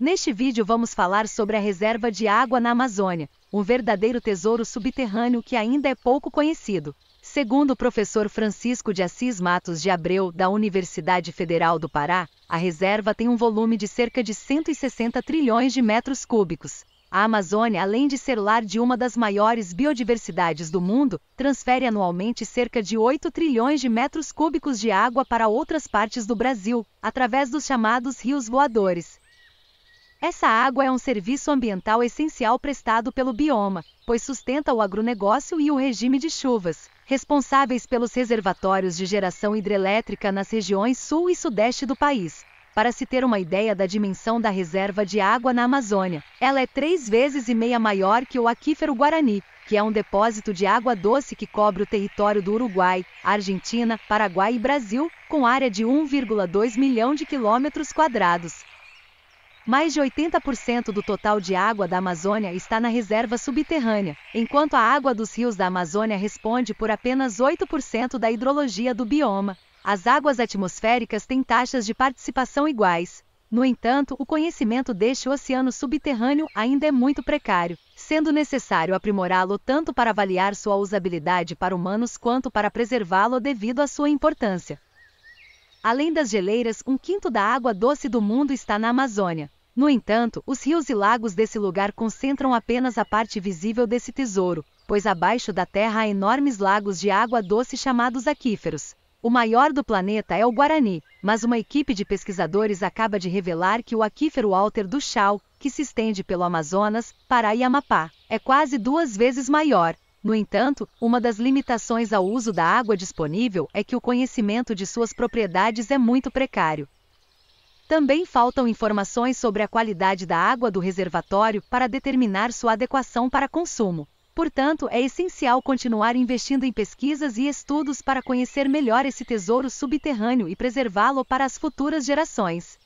Neste vídeo vamos falar sobre a reserva de água na Amazônia, um verdadeiro tesouro subterrâneo que ainda é pouco conhecido. Segundo o professor Francisco de Assis Matos de Abreu, da Universidade Federal do Pará, a reserva tem um volume de cerca de 160 trilhões de metros cúbicos. A Amazônia, além de ser lar de uma das maiores biodiversidades do mundo, transfere anualmente cerca de 8 trilhões de metros cúbicos de água para outras partes do Brasil, através dos chamados rios voadores. Essa água é um serviço ambiental essencial prestado pelo bioma, pois sustenta o agronegócio e o regime de chuvas, responsáveis pelos reservatórios de geração hidrelétrica nas regiões sul e sudeste do país. Para se ter uma ideia da dimensão da reserva de água na Amazônia, ela é três vezes e meia maior que o aquífero Guarani, que é um depósito de água doce que cobre o território do Uruguai, Argentina, Paraguai e Brasil, com área de 1,2 milhão de quilômetros quadrados. Mais de 80% do total de água da Amazônia está na reserva subterrânea, enquanto a água dos rios da Amazônia responde por apenas 8% da hidrologia do bioma. As águas atmosféricas têm taxas de participação iguais. No entanto, o conhecimento deste oceano subterrâneo ainda é muito precário, sendo necessário aprimorá-lo tanto para avaliar sua usabilidade para humanos quanto para preservá-lo devido à sua importância. Além das geleiras, um quinto da água doce do mundo está na Amazônia. No entanto, os rios e lagos desse lugar concentram apenas a parte visível desse tesouro, pois abaixo da terra há enormes lagos de água doce chamados aquíferos. O maior do planeta é o Guarani, mas uma equipe de pesquisadores acaba de revelar que o aquífero Alter do Chau, que se estende pelo Amazonas, Pará e Amapá, é quase duas vezes maior. No entanto, uma das limitações ao uso da água disponível é que o conhecimento de suas propriedades é muito precário. Também faltam informações sobre a qualidade da água do reservatório para determinar sua adequação para consumo. Portanto, é essencial continuar investindo em pesquisas e estudos para conhecer melhor esse tesouro subterrâneo e preservá-lo para as futuras gerações.